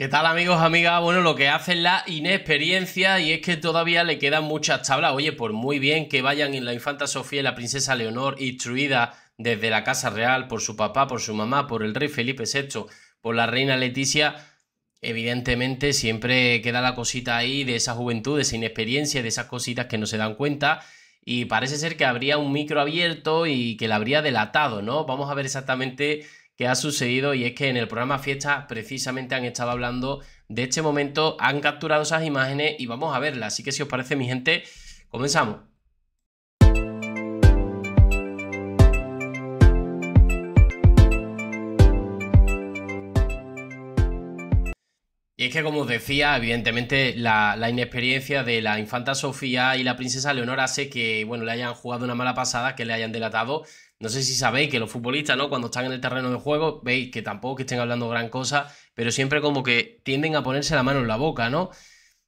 ¿Qué tal amigos, amigas? Bueno, lo que hace es la inexperiencia y es que todavía le quedan muchas tablas. Oye, por muy bien que vayan en la infanta Sofía y la princesa Leonor instruida desde la Casa Real por su papá, por su mamá, por el rey Felipe VI, por la reina Leticia, evidentemente siempre queda la cosita ahí de esa juventud, de esa inexperiencia, de esas cositas que no se dan cuenta. Y parece ser que habría un micro abierto y que la habría delatado, ¿no? Vamos a ver exactamente que ha sucedido y es que en el programa Fiesta precisamente han estado hablando de este momento, han capturado esas imágenes y vamos a verlas. Así que si os parece mi gente, comenzamos. Y es que, como os decía, evidentemente la, inexperiencia de la infanta Sofía y la princesa Leonora hace que, bueno, le hayan jugado una mala pasada, que le hayan delatado, no sé si sabéis que los futbolistas, ¿no? Cuando están en el terreno de juego, veis que tampoco que estén hablando gran cosa, pero siempre como que tienden a ponerse la mano en la boca, ¿no?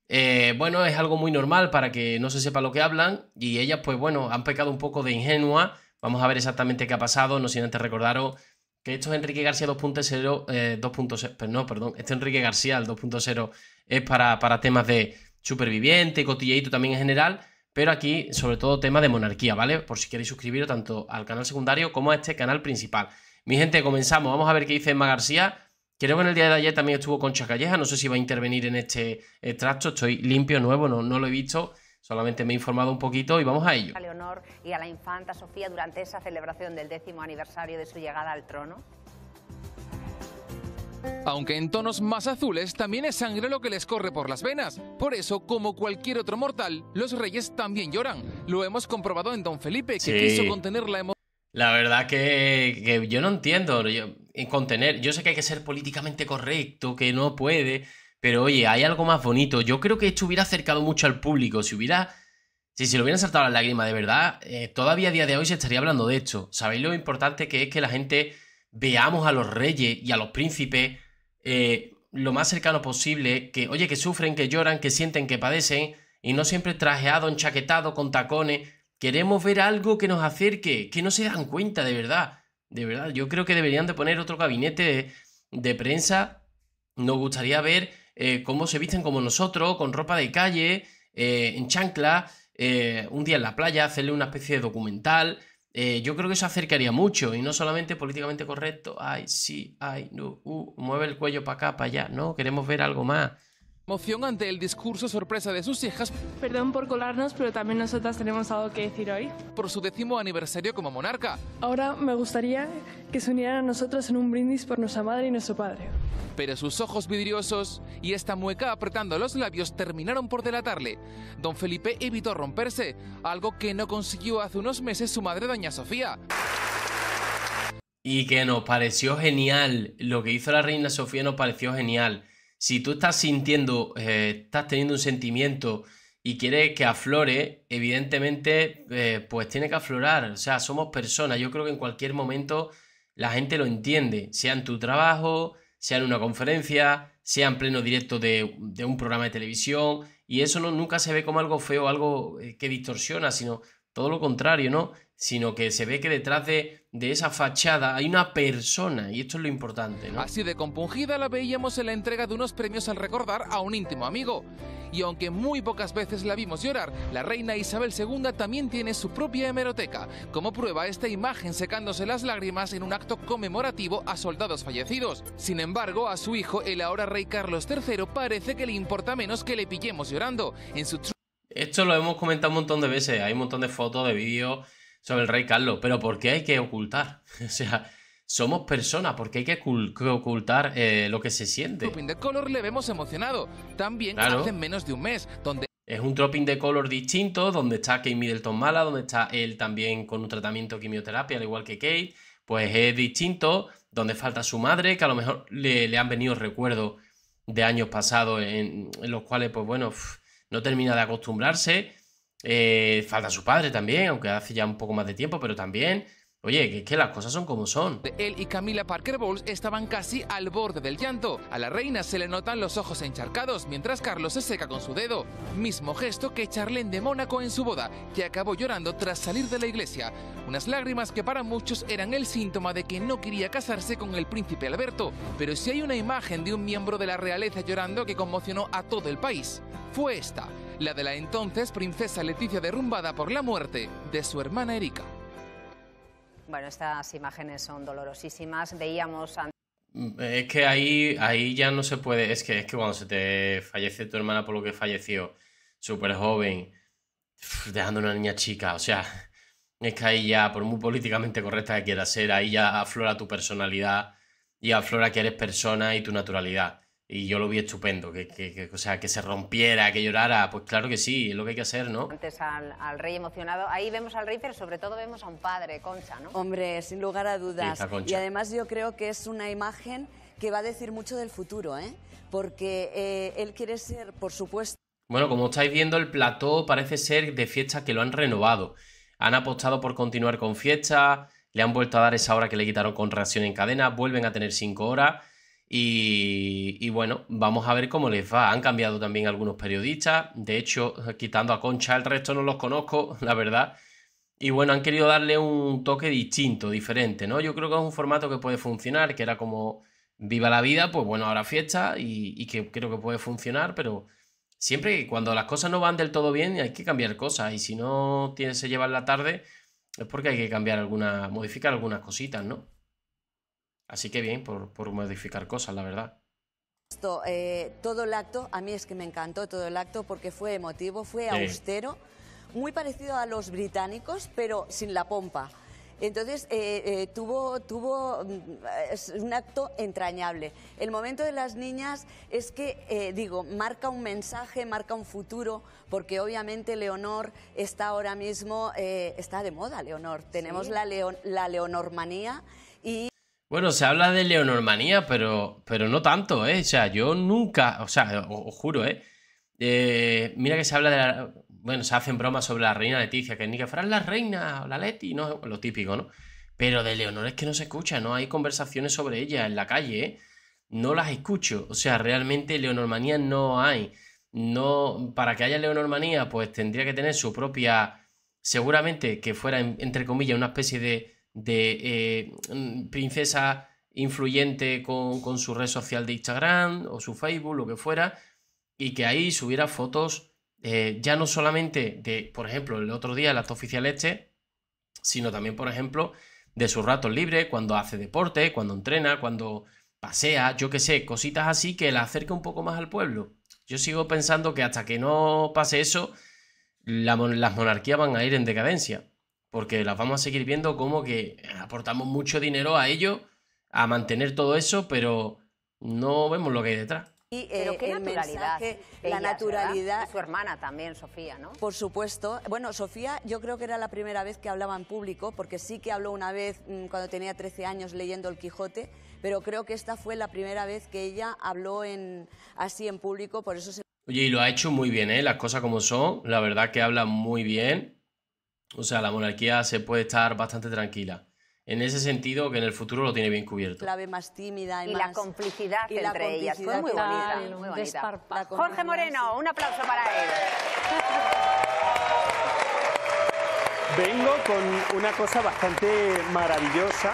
Eh, bueno, es algo muy normal para que no se sepa lo que hablan y ellas, pues bueno, han pecado un poco de ingenua. Vamos a ver exactamente qué ha pasado, no sin antes recordaros que esto es Enrique García 2.0, eh, 2.0, pues no, perdón, este Enrique García el 2.0 es para, para temas de superviviente, cotilleito también en general, pero aquí sobre todo tema de monarquía, ¿vale? Por si queréis suscribiros tanto al canal secundario como a este canal principal. Mi gente, comenzamos. Vamos a ver qué dice Emma García. Creo que en el día de ayer también estuvo Concha Calleja. No sé si va a intervenir en este extracto. Estoy limpio, nuevo, no, no lo he visto. Solamente me he informado un poquito y vamos a ello. A Leonor y a la infanta Sofía durante esa celebración del décimo aniversario de su llegada al trono. Aunque en tonos más azules, también es sangre lo que les corre por las venas. Por eso, como cualquier otro mortal, los reyes también lloran. Lo hemos comprobado en Don Felipe, que quiso contener la emoción. La verdad que, yo no entiendo. contener, yo sé que hay que ser políticamente correcto, que no puede, pero oye, hay algo más bonito. Yo creo que esto hubiera acercado mucho al público. Si hubiera. Si se lo hubieran saltado las lágrimas, de verdad, eh, todavía a día de hoy se estaría hablando de esto. ¿Sabéis lo importante que es que la gente veamos a los reyes y a los príncipes eh, lo más cercano posible, que oye, que sufren, que lloran, que sienten, que padecen, y no siempre trajeado, enchaquetado, con tacones. Queremos ver algo que nos acerque, que no se dan cuenta, de verdad. De verdad, yo creo que deberían de poner otro gabinete de, prensa. Nos gustaría ver eh, cómo se visten como nosotros, con ropa de calle, eh, en chancla, un día en la playa, hacerle una especie de documental. Eh, yo creo que eso acercaría mucho y no solamente políticamente correcto, ay, sí, ay, no, uh, mueve el cuello para acá, para allá, no, queremos ver algo más. Moción ante el discurso sorpresa de sus hijas. Perdón por colarnos, pero también nosotras tenemos algo que decir hoy. Por su décimo aniversario como monarca. Ahora me gustaría que se unieran a nosotros en un brindis por nuestra madre y nuestro padre. Pero sus ojos vidriosos y esta mueca apretando los labios terminaron por delatarle. Don Felipe evitó romperse, algo que no consiguió hace unos meses su madre Doña Sofía y que nos pareció genial. Lo que hizo la reina Sofía nos pareció genial. Si tú estás sintiendo, eh, estás teniendo un sentimiento y quieres que aflore, evidentemente, eh, pues tiene que aflorar. O sea, somos personas. Yo creo que en cualquier momento la gente lo entiende, sea en tu trabajo, sea en una conferencia, sea en pleno directo de, de un programa de televisión. Y eso no, nunca se ve como algo feo, algo eh, que distorsiona, sino todo lo contrario, ¿no? Sino que se ve que detrás de de esa fachada hay una persona, y esto es lo importante, ¿no? Así de compungida la veíamos en la entrega de unos premios al recordar a un íntimo amigo. Y aunque muy pocas veces la vimos llorar, la reina Isabel II también tiene su propia hemeroteca, como prueba esta imagen secándose las lágrimas en un acto conmemorativo a soldados fallecidos. Sin embargo, a su hijo, el ahora rey Carlos III, parece que le importa menos que le pillemos llorando. En su esto lo hemos comentado un montón de veces, hay un montón de fotos, de vídeos sobre el rey Carlos. Pero ¿por qué hay que ocultar? o sea, somos personas, ¿por qué hay que ocultar eh, lo que se siente. de Color le vemos emocionado, también hace menos de un mes, donde... Es un dropping de Color distinto, donde está Kate Middleton mala, donde está él también con un tratamiento de quimioterapia, al igual que Kate, pues es distinto, donde falta su madre, que a lo mejor le, han venido recuerdos de años pasados en, los cuales, pues bueno, no termina de acostumbrarse. Eh, falta su padre también, aunque hace ya un poco más de tiempo, pero también. Oye, que es que las cosas son como son. Él y Camila Parker Bowles estaban casi al borde del llanto. A la reina se le notan los ojos encharcados mientras Carlos se seca con su dedo. Mismo gesto que Charlene de Mónaco en su boda, que acabó llorando tras salir de la iglesia. Unas lágrimas que para muchos eran el síntoma de que no quería casarse con el príncipe Alberto. Pero si hay una imagen de un miembro de la realeza llorando que conmocionó a todo el país, fue esta la de la entonces princesa Leticia derrumbada por la muerte de su hermana Erika. Bueno, estas imágenes son dolorosísimas. Veíamos antes... Mm, es que ahí, ahí ya no se puede. Es que, es que cuando se te fallece tu hermana por lo que falleció, súper joven, dejando una niña chica, o sea, es que ahí ya, por muy políticamente correcta que quieras ser, ahí ya aflora tu personalidad y aflora que eres persona y tu naturalidad y yo lo vi estupendo, que, o sea, que se rompiera, que llorara, pues claro que sí, es lo que hay que hacer, ¿no? Antes al, rey emocionado, ahí vemos al rey, pero sobre todo vemos a un padre, Concha, ¿no? Hombre, sin lugar a dudas. Y además yo creo que es una imagen que va a decir mucho del futuro, ¿eh? Porque eh, él quiere ser, por supuesto... Bueno, como estáis viendo, el plató parece ser de fiestas que lo han renovado. Han apostado por continuar con fiestas, le han vuelto a dar esa hora que le quitaron con reacción en cadena, vuelven a tener cinco horas y, bueno, vamos a ver cómo les va. Han cambiado también algunos periodistas. De hecho, quitando a Concha, el resto no los conozco, la verdad. Y bueno, han querido darle un toque distinto, diferente, ¿no? Yo creo que es un formato que puede funcionar, que era como viva la vida, pues bueno, ahora fiesta y, que creo que puede funcionar, pero siempre que cuando las cosas no van del todo bien hay que cambiar cosas y si no tiene, se llevar la tarde es porque hay que cambiar alguna, modificar algunas cositas, ¿no? Así que bien, por, modificar cosas, la verdad. Esto, eh, todo el acto, a mí es que me encantó todo el acto porque fue emotivo, fue austero, muy parecido a los británicos, pero sin la pompa. Entonces eh, eh, tuvo, tuvo mm, un acto entrañable. El momento de las niñas es que, digo, marca un mensaje, marca un futuro, porque obviamente Leonor está ahora mismo, está de moda Leonor. Tenemos la, la Leonormanía y bueno, se habla de leonormanía, pero, pero no tanto, ¿eh? O sea, yo nunca, o sea, os, juro, ¿eh? ¿eh? Mira que se habla de la... Bueno, se hacen bromas sobre la reina Leticia, que ni que fueran la reina o la Leti, no, lo típico, ¿no? Pero de Leonor es que no se escucha, no hay conversaciones sobre ella en la calle, ¿eh? No las escucho, o sea, realmente leonormanía no hay. No, para que haya leonormanía, pues tendría que tener su propia, seguramente que fuera, entre comillas, una especie de de eh, mm, princesa influyente con, su red social de Instagram o su Facebook, lo que fuera, y que ahí subiera fotos eh, ya no solamente de, por ejemplo, el otro día, el acto oficial este, sino también, por ejemplo, de sus ratos libres, cuando hace deporte, cuando entrena, cuando pasea, yo qué sé, cositas así que la acerque un poco más al pueblo. Yo sigo pensando que hasta que no pase eso, las monarquías van a ir en decadencia porque las vamos a seguir viendo como que aportamos mucho dinero a ello, a mantener todo eso, pero no vemos lo que hay detrás. Y, Pero eh, naturalidad. la naturalidad. Y su hermana también, Sofía, ¿no? Por supuesto. Bueno, Sofía, yo creo que era la primera vez que hablaba en público, porque sí que habló una vez mm, cuando tenía 13 años leyendo El Quijote. Pero creo que esta fue la primera vez que ella habló en, así en público, por eso Oye, y lo ha hecho muy bien, ¿eh? Las cosas como son, la verdad que habla muy bien. O sea, la monarquía se puede estar bastante tranquila. En ese sentido, que en el futuro lo tiene bien cubierto. La ve más tímida y, la complicidad entre ellas. Fue muy bonita, muy bonita. Jorge Moreno, un aplauso para él. Vengo con una cosa bastante maravillosa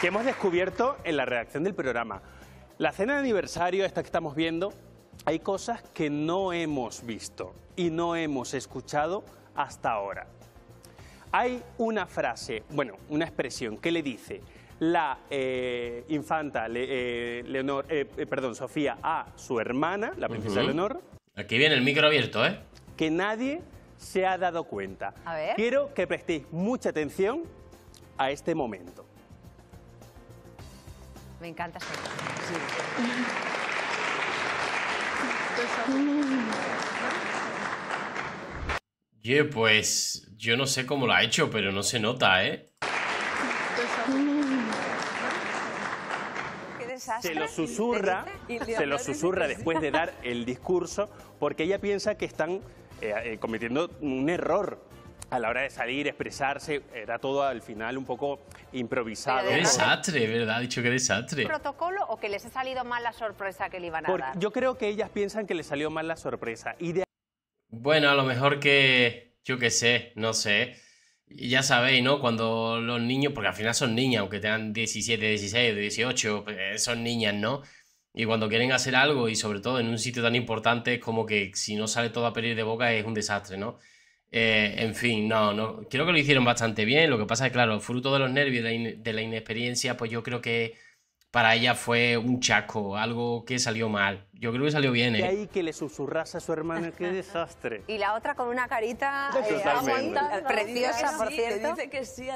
que hemos descubierto en la redacción del programa. La cena de aniversario, esta que estamos viendo, hay cosas que no hemos visto y no hemos escuchado hasta ahora. Hay una frase, bueno, una expresión que le dice la eh, infanta eh, Leonor, eh, perdón, Sofía a su hermana, la princesa Leonor. Aquí viene el micro abierto, ¿eh? Que nadie se ha dado cuenta. A ver. Quiero que prestéis mucha atención a este momento. Me encanta Sofía. sí. Oye, pues yo no sé cómo lo ha hecho, pero no se nota, ¿eh? Se lo susurra, se lo susurra después de dar el discurso, porque ella piensa que están eh, eh, cometiendo un error a la hora de salir, expresarse, era todo al final un poco improvisado. Qué desastre, ¿verdad? Ha dicho que desastre. ¿Protocolo o que les ha salido mal la sorpresa que le iban a dar? Yo creo que ellas piensan que les salió mal la sorpresa. Y bueno, a lo mejor que, yo qué sé, no sé. Ya sabéis, ¿no? Cuando los niños, porque al final son niñas, aunque tengan 17, 16, 18, son niñas, ¿no? Y cuando quieren hacer algo, y sobre todo en un sitio tan importante, es como que si no sale todo a pedir de boca es un desastre, ¿no? Eh, en fin, no, no. Creo que lo hicieron bastante bien. Lo que pasa es, claro, fruto de los nervios, de de la inexperiencia, pues yo creo que para ella fue un chaco, algo que salió mal. Yo creo que salió bien, Y ¿eh? ahí que le susurrase a su hermana, qué desastre. Y la otra con una carita eh, preciosa, por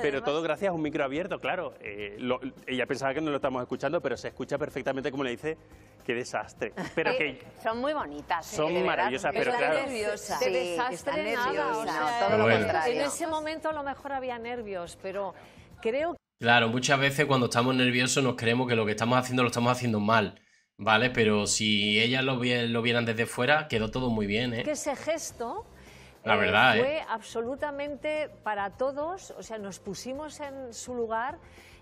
pero todo gracias a un micro abierto, claro. Eh, ella pensaba que no lo estamos escuchando, pero se escucha perfectamente como le dice, qué desastre. Pero que son muy bonitas. Son maravillosas, pero claro. desastre En ese momento a lo mejor había nervios, pero creo que... Claro, muchas veces cuando estamos nerviosos nos creemos que lo que estamos haciendo lo estamos haciendo mal. ¿vale? Pero si ellas lo, vieran desde fuera, quedó todo muy bien, ¿eh? Que ese gesto la eh, verdad, ¿eh? fue absolutamente para todos, o sea, nos pusimos en su lugar.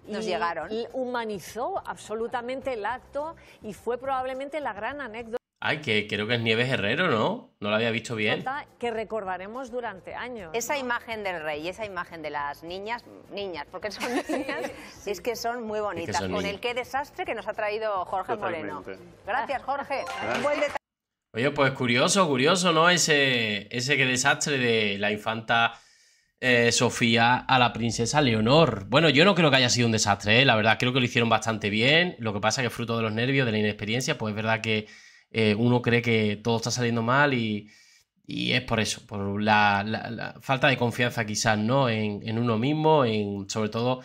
Nos llegaron. Humanizó absolutamente el acto y fue probablemente la gran anécdota. Ay, que creo que es Nieves Herrero, ¿no? No lo había visto bien. Que recordaremos durante años. Esa imagen del rey y esa imagen de las niñas, niñas, porque son niñas, es que son muy bonitas. Con el qué desastre que nos ha traído Jorge Moreno. Gracias, Jorge. detalle. Oye, pues curioso, curioso, ¿no? Ese, ese desastre de la infanta eh, Sofía a la princesa Leonor. Bueno, yo no creo que haya sido un desastre, ¿eh? la verdad, creo que lo hicieron bastante bien. Lo que pasa que fruto de los nervios, de la inexperiencia, pues es verdad que eh, uno cree que todo está saliendo mal y, es por eso, por la, falta de confianza quizás, ¿no? En, uno mismo, en, sobre todo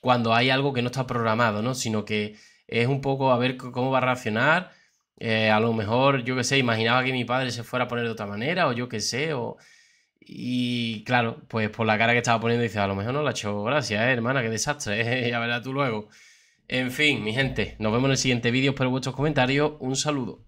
cuando hay algo que no está programado, ¿no? Sino que es un poco a ver cómo va a reaccionar. Eh, a lo mejor, yo qué sé, imaginaba que mi padre se fuera a poner de otra manera, o yo qué sé, o... Y claro, pues por la cara que estaba poniendo, dice, a lo mejor no la ha hecho gracias, eh, hermana, qué desastre, ya verás tú luego. En fin, mi gente, nos vemos en el siguiente vídeo, espero vuestros comentarios, un saludo.